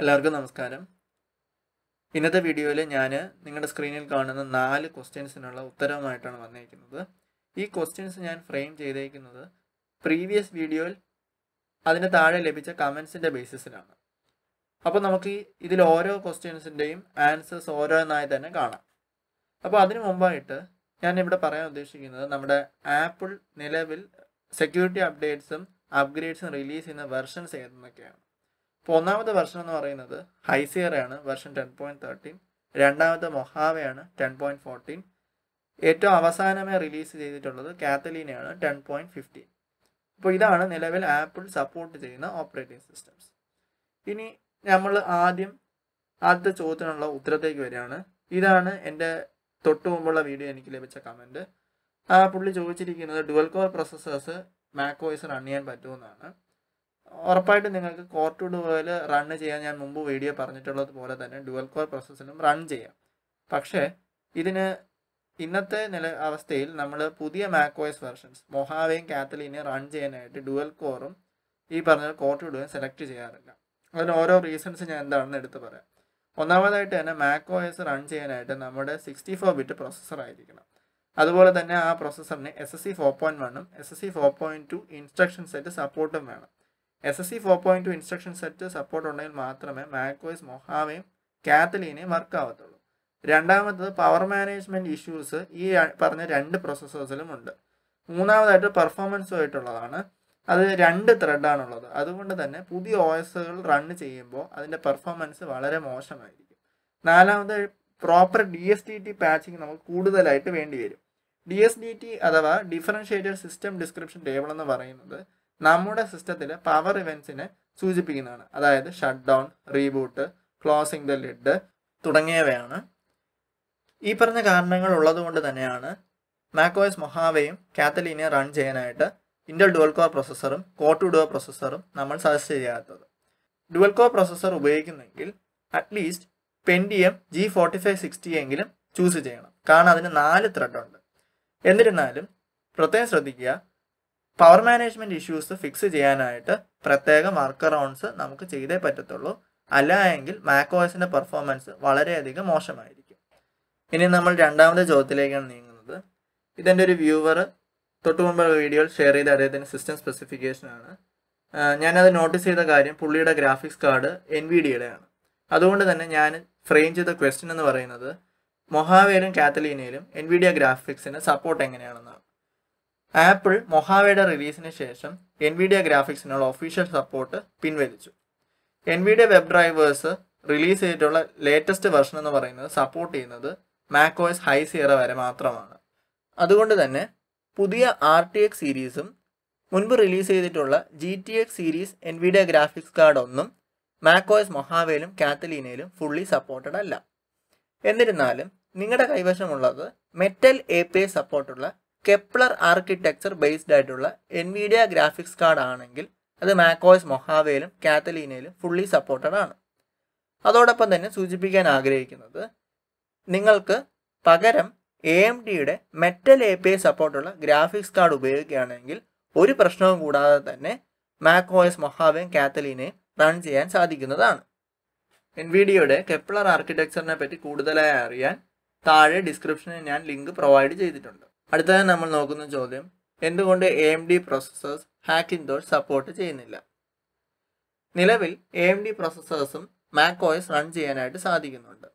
എല്ലാവർക്കും നമസ്കാരം ഇന്നത്തെ വീഡിയോയിൽ ഞാൻ നിങ്ങളുടെ സ്ക്രീനിൽ കാണുന്ന നാല് ക്വസ്റ്റ്യൻസിനുള്ള ഉത്തരവുമായിട്ടാണ് വന്നിരിക്കുന്നത് ഈ ക്വസ്റ്റ്യൻസ് ഞാൻ ഫ്രെയിം ചെയ്തേക്കുന്നത് പ്രീവിയസ് വീഡിയോയിൽ അതിന് താഴെ ലഭിച്ച കമൻസിൻ്റെ ബേസിസിലാണ് അപ്പോൾ നമുക്ക് ഇതിൽ ഓരോ ക്വസ്റ്റ്യൻസിൻ്റെയും ആൻസേഴ്സ് ഓരോന്നായി തന്നെ കാണാം അപ്പോൾ അതിനു മുമ്പായിട്ട് ഞാൻ ഇവിടെ പറയാൻ ഉദ്ദേശിക്കുന്നത് നമ്മുടെ ആപ്പിൾ നിലവിൽ സെക്യൂരിറ്റി അപ്ഡേറ്റ്സും അപ്ഗ്രേഡ്സും റിലീസ് ചെയ്യുന്ന വെർഷൻസ് ഏതെന്നൊക്കെയാണ് ഇപ്പോൾ ഒന്നാമത്തെ വെർഷൻ എന്ന് പറയുന്നത് ഹൈസിയറയാണ് വെർഷൻ ടെൻ പോയിന്റ് തേർട്ടീൻ രണ്ടാമത്തെ മൊഹാവയാണ് ടെൻ പോയിന്റ് ഫോർട്ടീൻ ഏറ്റവും അവസാനമായി റിലീസ് ചെയ്തിട്ടുള്ളത് കാത്തലീനയാണ് ടെൻ പോയിന്റ് ഫിഫ്റ്റീൻ അപ്പോൾ ഇതാണ് നിലവിൽ ആപ്പിൾ സപ്പോർട്ട് ചെയ്യുന്ന ഓപ്പറേറ്റിംഗ് സിസ്റ്റംസ് ഇനി നമ്മൾ ആദ്യം ആദ്യത്തെ ചോദ്യത്തിനുള്ള ഉത്തരത്തേക്ക് വരികയാണ് ഇതാണ് എൻ്റെ തൊട്ട് മുമ്പുള്ള വീഡിയോ എനിക്ക് ലഭിച്ച കമൻറ്റ് ആ പുള്ളി ചോദിച്ചിരിക്കുന്നത് dual core processors macOS run ചെയ്യാൻ പറ്റുമെന്നാണ് ഉറപ്പായിട്ടും നിങ്ങൾക്ക് കോർ ടു ഡുവൽ റണ്ണ് ചെയ്യാൻ ഞാൻ മുമ്പ് വീഡിയോ പറഞ്ഞിട്ടുള്ളത് പോലെ തന്നെ ഡുവൽ കോർ പ്രോസസ്സിലും റൺ ചെയ്യാം പക്ഷേ ഇതിന് ഇന്നത്തെ നില അവസ്ഥയിൽ നമ്മൾ പുതിയ മാക്കോയസ് വെർഷൻസ് മൊഹാവയും കാത്തലിനെ റൺ ചെയ്യാനായിട്ട് ഡുവൽ കോറും ഈ പറഞ്ഞ കോർ ടു ഡുവൽ സെലക്ട് ചെയ്യാറില്ല അതിന് ഓരോ റീസൺസ് ഞാൻ എന്താണെന്ന് എടുത്ത് പറയാം ഒന്നാമതായിട്ട് തന്നെ മാക്കോയസ് റൺ ചെയ്യാനായിട്ട് നമ്മുടെ സിക്സ്റ്റി ഫോർ ബിറ്റ് പ്രോസസ്സർ ആയിരിക്കണം അതുപോലെ തന്നെ ആ പ്രോസസ്സറിന് S S C four point വണ്ണും S S C four point two instruction set സപ്പോർട്ടും വേണം S S C four point two instruction set support ഉണ്ടെങ്കിൽ മാത്രമേ മാക്കോയ്സ് മൊഹാവയും കാത്തലീനയും വർക്ക് ആവത്തുള്ളൂ രണ്ടാമത്തത് പവർ മാനേജ്മെന്റ് ഇഷ്യൂസ് ഈ പറഞ്ഞ രണ്ട് പ്രോസസ്സേഴ്സിലും ഉണ്ട് മൂന്നാമതായിട്ട് പെർഫോമൻസുമായിട്ടുള്ളതാണ് അത് രണ്ട് ത്രെഡാണുള്ളത് അതുകൊണ്ട് തന്നെ പുതിയ ഒ എസുകൾ റൺ ചെയ്യുമ്പോൾ അതിൻ്റെ പെർഫോമൻസ് വളരെ മോശമായിരിക്കും നാലാമത് proper D S D T patching നമുക്ക് കൂടുതലായിട്ട് വേണ്ടി വരും ഡി എസ് ഡി ടി അഥവാ ഡിഫറൻഷ്യേറ്റഡ് സിസ്റ്റം ഡിസ്ക്രിപ്ഷൻ ടേബിൾ എന്ന് പറയുന്നത് നമ്മുടെ സിസ്റ്റത്തിൽ പവർ ഇവൻസിനെ സൂചിപ്പിക്കുന്നതാണ് അതായത് shut down reboot closing the lid തുടങ്ങിയവയാണ് ഈ പറഞ്ഞ കാരണങ്ങൾ ഉള്ളതുകൊണ്ട് തന്നെയാണ് മാക്കോയസ് മൊഹാവയും കാത്തലീനെ റൺ ചെയ്യാനായിട്ട് ഇന്റൽ ഡുവൽ കോർ പ്രൊസസ്സറും കോർ ടു ഡുവൽ പ്രൊസസ്സറും നമ്മൾ സജസ്റ്റ് ചെയ്യാത്തത് ഡുവൽ കോർ പ്രൊസസ്സർ ഉപയോഗിക്കുന്നെങ്കിൽ at least Pentium G forty five sixty എങ്കിലും ചൂസ് ചെയ്യണം കാരണം അതിന് നാല് ത്രെഡ് ഉണ്ട് എന്നിരുന്നാലും പ്രത്യേകം ശ്രദ്ധിക്കുക പവർ മാനേജ്മെന്റ് ഇഷ്യൂസ് ഫിക്സ് ചെയ്യാനായിട്ട് പ്രത്യേക വർക്ക് റൗണ്ട്സ് നമുക്ക് ചെയ്തേ പറ്റത്തുള്ളൂ അല്ല എങ്കിൽ മാക്കോസിന്റെ പെർഫോമൻസ് വളരെയധികം മോശമായിരിക്കും ഇനി നമ്മൾ രണ്ടാമത്തെ ചോദ്യത്തിലേക്കാണ് നീങ്ങുന്നത് ഇതിൻ്റെ ഒരു വ്യൂവർ തൊട്ടു മുമ്പുള്ള വീഡിയോയിൽ ഷെയർ ചെയ്ത അദ്ദേഹത്തിൻ്റെ സിസ്റ്റം സ്പെസിഫിക്കേഷൻ ആണ് ഞാനത് നോട്ടീസ് ചെയ്ത കാര്യം പുള്ളിയുടെ ഗ്രാഫിക്സ് കാർഡ് എൻ വി ഡിയുടെയാണ് അതുകൊണ്ട് തന്നെ ഞാൻ ഫ്രെയിം ചെയ്ത ക്വസ്റ്റ്യൻ എന്ന് പറയുന്നത് മൊഹാവേലും കാത്തലീനയിലും എൻ വി ഡിയ ഗ്രാഫിക്സിന് സപ്പോർട്ട് എങ്ങനെയാണെന്നാണ് ആപ്പിൾ മൊഹാവയുടെ റിലീസിന് ശേഷം എൻവിഡിയ ഗ്രാഫിക്സിനുള്ള ഒഫീഷ്യൽ സപ്പോർട്ട് പിൻവലിച്ചു എൻവിഡിയ വെബ് ഡ്രൈവേഴ്സ് റിലീസ് ചെയ്തിട്ടുള്ള ലേറ്റസ്റ്റ് വെർഷൻ എന്ന് പറയുന്നത് സപ്പോർട്ട് ചെയ്യുന്നത് മാക്കോയസ് ഹൈ സിയറ വരെ മാത്രമാണ് അതുകൊണ്ട് തന്നെ പുതിയ ആർ ടി എക്സ് സീരീസും മുൻപ് റിലീസ് ചെയ്തിട്ടുള്ള G T X series Nvidia graphics card ഒന്നും മാക്കോയസ് മൊഹാവയിലും കാത്തലീനയിലും ഫുള്ളി സപ്പോർട്ടഡ് അല്ല എന്നിരുന്നാലും നിങ്ങളുടെ കൈവശമുള്ളത് മെറ്റൽ എ പി ഐ സപ്പോർട്ടുള്ള കെപ്ലർ ആർക്കിടെക്ചർ ബേസ്ഡ് ആയിട്ടുള്ള എൻവിഡിയ ഗ്രാഫിക്സ് കാർഡ് ആണെങ്കിൽ അത് മാക്കോയ്സ് മൊഹാവയിലും കാത്തലീനയിലും ഫുള്ളി സപ്പോർട്ടഡ് ആണ് അതോടൊപ്പം തന്നെ സൂചിപ്പിക്കാൻ ആഗ്രഹിക്കുന്നത് നിങ്ങൾക്ക് പകരം എ എം ഡിയുടെ മെറ്റൽ എ പി ഐ സപ്പോർട്ടുള്ള ഗ്രാഫിക്സ് കാർഡ് ഉപയോഗിക്കുകയാണെങ്കിൽ ഒരു പ്രശ്നവും കൂടാതെ തന്നെ മാക്കോയസ് മൊഹാവയും കാത്തലീനയും റൺ ചെയ്യാൻ സാധിക്കുന്നതാണ് എൻവിഡിയയുടെ കെപ്ലർ ആർക്കിടെക്ചറിനെ പറ്റി കൂടുതലായി അറിയാൻ താഴെ ഡിസ്ക്രിപ്ഷനിൽ ഞാൻ ലിങ്ക് പ്രൊവൈഡ് ചെയ്തിട്ടുണ്ട് അടുത്തതായി നമ്മൾ നോക്കുന്ന ചോദ്യം എന്തുകൊണ്ട് എ എം ഡി ഹാക്കിംഗ് ഹാക്കിൻഡോട്ട് സപ്പോർട്ട് ചെയ്യുന്നില്ല നിലവിൽ എ എം ഡി പ്രോസസ്സേഴ്സും മാക് ഓയസ് റൺ ചെയ്യാനായിട്ട് സാധിക്കുന്നുണ്ട്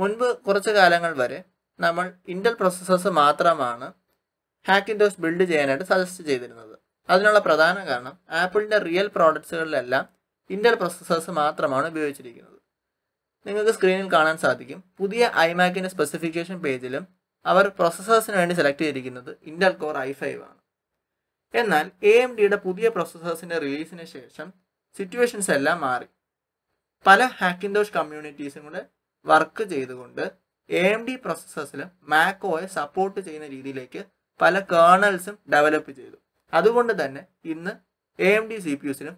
മുൻപ് കുറച്ച് കാലങ്ങൾ വരെ നമ്മൾ ഇന്റൽ പ്രോസസ്സേഴ്സ് മാത്രമാണ് ഹാക്കിൻഡോസ് ബിൽഡ് ചെയ്യാനായിട്ട് സജസ്റ്റ് ചെയ്തിരുന്നത് അതിനുള്ള പ്രധാന കാരണം ആപ്പിളിൻ്റെ റിയൽ പ്രോഡക്ട്സുകളിലെല്ലാം ഇന്റൽ പ്രോസസ്സേഴ്സ് മാത്രമാണ് ഉപയോഗിച്ചിരിക്കുന്നത് നിങ്ങൾക്ക് സ്ക്രീനിൽ കാണാൻ സാധിക്കും പുതിയ ഐമാക്കിൻ്റെ സ്പെസിഫിക്കേഷൻ പേജിലും അവർ പ്രോസസ്സേഴ്സിന് വേണ്ടി സെലക്ട് ചെയ്തിരിക്കുന്നത് ഇൻഡൽ കോർ ഐ ഫൈവ് ആണ് എന്നാൽ എ എം ഡിയുടെ പുതിയ പ്രോസസ്സേഴ്സിൻ്റെ റിലീസിന് ശേഷം സിറ്റുവേഷൻസ് എല്ലാം മാറി പല ഹാക്കിൻഡോഷ് കമ്മ്യൂണിറ്റീസും കൂടെ വർക്ക് ചെയ്തുകൊണ്ട് എ എം ഡി പ്രോസസ്സേഴ്സിൽ മാക്കോയെ സപ്പോർട്ട് ചെയ്യുന്ന രീതിയിലേക്ക് പല കേണൽസും ഡെവലപ്പ് ചെയ്തു അതുകൊണ്ട് തന്നെ ഇന്ന് A M D C P യുസിനും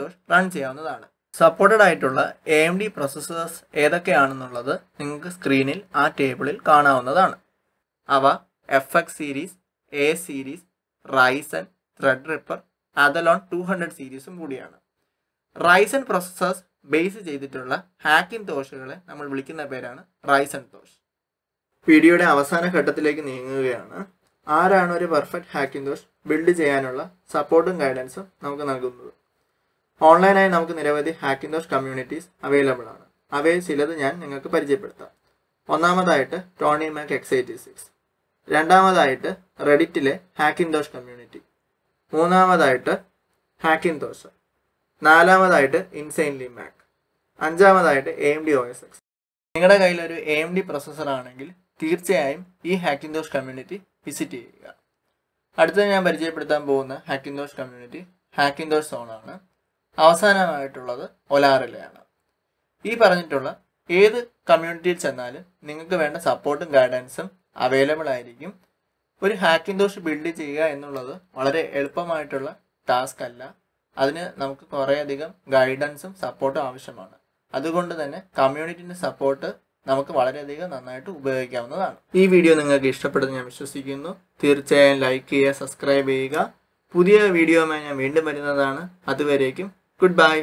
ദോഷ് റൺ ചെയ്യാവുന്നതാണ് സപ്പോർട്ടഡ് ആയിട്ടുള്ള എ എം ഡി പ്രോസസ്സേഴ്സ് ഏതൊക്കെയാണെന്നുള്ളത് നിങ്ങൾക്ക് സ്ക്രീനിൽ ആ ടേബിളിൽ കാണാവുന്നതാണ് അവ F X series A series Ryzen Threadripper Athlon two hundred സീരീസും കൂടിയാണ് റൈസൻ പ്രോസസ്സേഴ്സ് ബേസ് ചെയ്തിട്ടുള്ള ഹാക്കിംഗ് തോഷുകളെ നമ്മൾ വിളിക്കുന്ന പേരാണ് റൈസൻ തോഷ് വീഡിയോയുടെ അവസാന ഘട്ടത്തിലേക്ക് നീങ്ങുകയാണ് ആരാണ് ഒരു പെർഫെക്റ്റ് ഹാക്കിംഗ് തോഷ് ബിൽഡ് ചെയ്യാനുള്ള സപ്പോർട്ടും ഗൈഡൻസും നമുക്ക് നൽകുന്നത് ഓൺലൈനായി നമുക്ക് നിരവധി ഹാക്കിംഗ് തോഷ് കമ്മ്യൂണിറ്റീസ് അവൈലബിൾ ആണ് അവയിൽ ചിലത് ഞാൻ നിങ്ങൾക്ക് പരിചയപ്പെടുത്താം ഒന്നാമതായിട്ട് Tony Mac X eighty six രണ്ടാമതായിട്ട് റെഡിറ്റിലെ ദോഷ് കമ്മ്യൂണിറ്റി മൂന്നാമതായിട്ട് ദോഷ് നാലാമതായിട്ട് ഇൻസൈൻലി മാക് അഞ്ചാമതായിട്ട് M D O S X നിങ്ങളുടെ കയ്യിൽ ഒരു എം ഡി പ്രൊസസ്സർ ആണെങ്കിൽ തീർച്ചയായും ഈ ദോഷ് കമ്മ്യൂണിറ്റി വിസിറ്റ് ചെയ്യുക അടുത്തത് ഞാൻ പരിചയപ്പെടുത്താൻ പോകുന്ന ദോഷ് കമ്മ്യൂണിറ്റി ഹാക്കിൻതോഷ് സോണാണ് അവസാനമായിട്ടുള്ളത് ഒലാറിലെയാണ് ഈ പറഞ്ഞിട്ടുള്ള ഏത് കമ്മ്യൂണിറ്റിയിൽ ചെന്നാലും നിങ്ങൾക്ക് വേണ്ട സപ്പോർട്ടും ഗൈഡൻസും അവൈലബിൾ ആയിരിക്കും ഒരു ദോഷ് ബിൽഡ് ചെയ്യുക എന്നുള്ളത് വളരെ എളുപ്പമായിട്ടുള്ള ടാസ്ക് അല്ല അതിന് നമുക്ക് കുറേയധികം ഗൈഡൻസും സപ്പോർട്ടും ആവശ്യമാണ് അതുകൊണ്ട് തന്നെ കമ്മ്യൂണിറ്റിൻ്റെ സപ്പോർട്ട് നമുക്ക് വളരെയധികം നന്നായിട്ട് ഉപയോഗിക്കാവുന്നതാണ് ഈ വീഡിയോ നിങ്ങൾക്ക് ഇഷ്ടപ്പെട്ടെന്ന് ഞാൻ വിശ്വസിക്കുന്നു തീർച്ചയായും ലൈക്ക് ചെയ്യുക സബ്സ്ക്രൈബ് ചെയ്യുക പുതിയ വീഡിയോമായി ഞാൻ വീണ്ടും വരുന്നതാണ് അതുവരേക്കും ഗുഡ് ബൈ